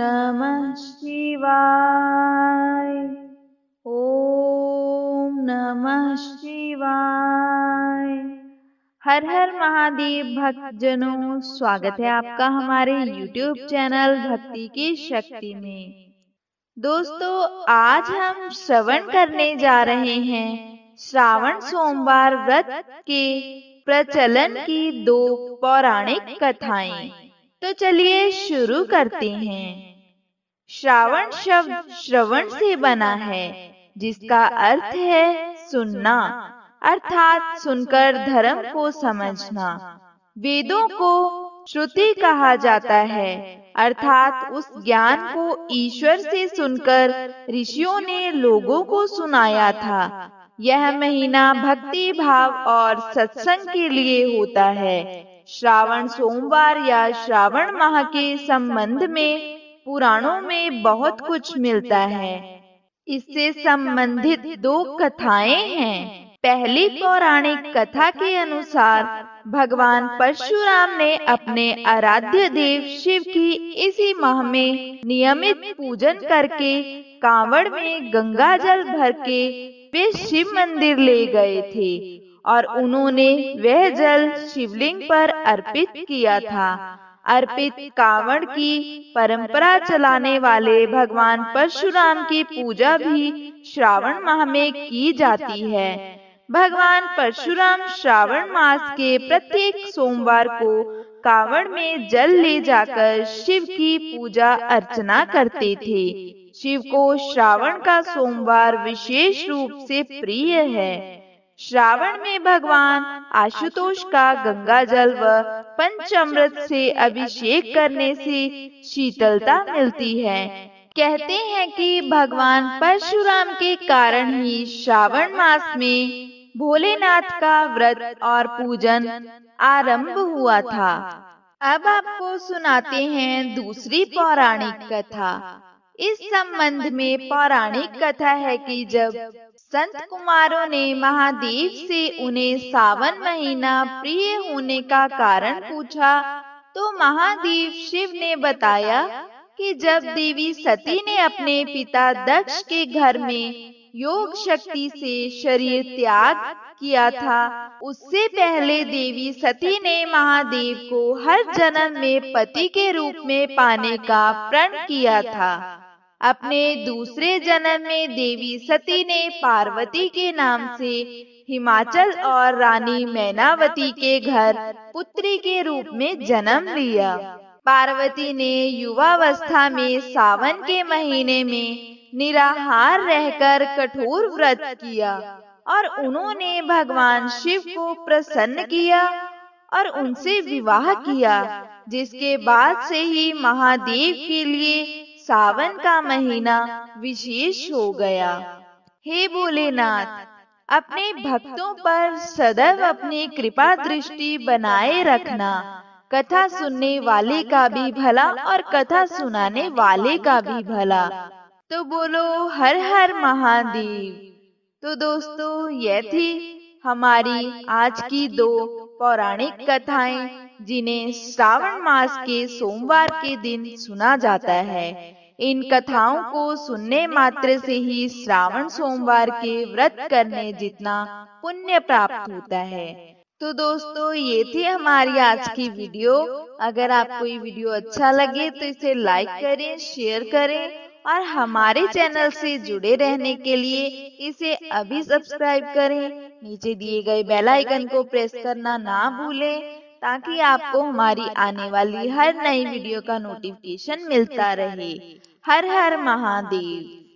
नमः शिवाय ओम नमः शिवाय हर हर महादेव जनों स्वागत है आपका हमारे YouTube चैनल भक्ति की शक्ति में दोस्तों आज हम श्रवण करने जा रहे हैं श्रावण सोमवार व्रत के प्रचलन की दो पौराणिक कथाएं तो चलिए शुरू करते हैं श्रावण शब्द श्रवण से बना है जिसका अर्थ है सुनना अर्थात सुनकर धर्म को समझना वेदों को श्रुति कहा जाता है अर्थात उस ज्ञान को ईश्वर से सुनकर ऋषियों ने लोगों को सुनाया था यह महीना भक्ति भाव और सत्संग के लिए होता है श्रावण सोमवार या श्रावण माह के संबंध में पुराणों में बहुत कुछ मिलता है इससे संबंधित दो कथाएं हैं पहली पौराणिक कथा के अनुसार भगवान परशुराम ने अपने आराध्य देव शिव की इसी माह में नियमित पूजन करके कांवड़ में गंगा जल भर के वे शिव मंदिर ले गए थे और उन्होंने वह जल शिवलिंग पर अर्पित किया था अर्पित कावड़ की परंपरा चलाने वाले भगवान परशुराम की पूजा भी श्रावण माह में की जाती है भगवान परशुराम श्रावण मास के प्रत्येक सोमवार को कावड़ में जल ले जाकर शिव की पूजा अर्चना करते थे शिव को श्रावण का सोमवार विशेष रूप से प्रिय है श्रावण में भगवान आशुतोष का गंगा जल व पंचमृत से अभिषेक करने से शीतलता मिलती है कहते हैं कि भगवान परशुराम के कारण ही श्रावण मास में भोलेनाथ का व्रत और पूजन आरंभ हुआ था अब आपको सुनाते हैं दूसरी पौराणिक कथा इस संबंध में पौराणिक कथा है कि जब संत कुमारों ने महादेव से उन्हें सावन महीना प्रिय होने का कारण पूछा तो महादेव शिव ने बताया कि जब देवी सती ने अपने पिता दक्ष के घर में योग शक्ति से शरीर त्याग किया था उससे पहले देवी सती ने महादेव को हर जन्म में पति के रूप में पाने का प्रण किया था अपने दूसरे जन्म में देवी सती ने पार्वती के नाम से हिमाचल और रानी मैनावती के घर पुत्री के रूप में जन्म लिया पार्वती ने युवावस्था में सावन के महीने में निराहार रहकर कठोर व्रत किया और उन्होंने भगवान शिव को प्रसन्न किया और उनसे विवाह किया जिसके बाद से ही महादेव के लिए सावन का महीना विशेष हो गया हे भोलेनाथ अपने भक्तों पर सदैव अपनी कृपा दृष्टि बनाए रखना कथा सुनने वाले का भी भला और कथा सुनाने वाले का भी भला तो बोलो हर हर महादेव तो दोस्तों यह थी हमारी आज की दो पौराणिक कथाएं जिन्हें श्रावण मास के सोमवार के दिन सुना जाता है इन कथाओं को सुनने मात्र से ही श्रावण सोमवार के व्रत करने जितना पुण्य प्राप्त होता है तो दोस्तों ये थी हमारी आज की वीडियो अगर आपको ये वीडियो अच्छा लगे तो इसे लाइक करें शेयर करें और हमारे चैनल से जुड़े रहने के लिए इसे अभी सब्सक्राइब करें नीचे दिए गए बेल आइकन को प्रेस करना ना भूलें ताकि आपको हमारी आने वाली हर नई वीडियो का नोटिफिकेशन मिलता रहे हर हर महादेव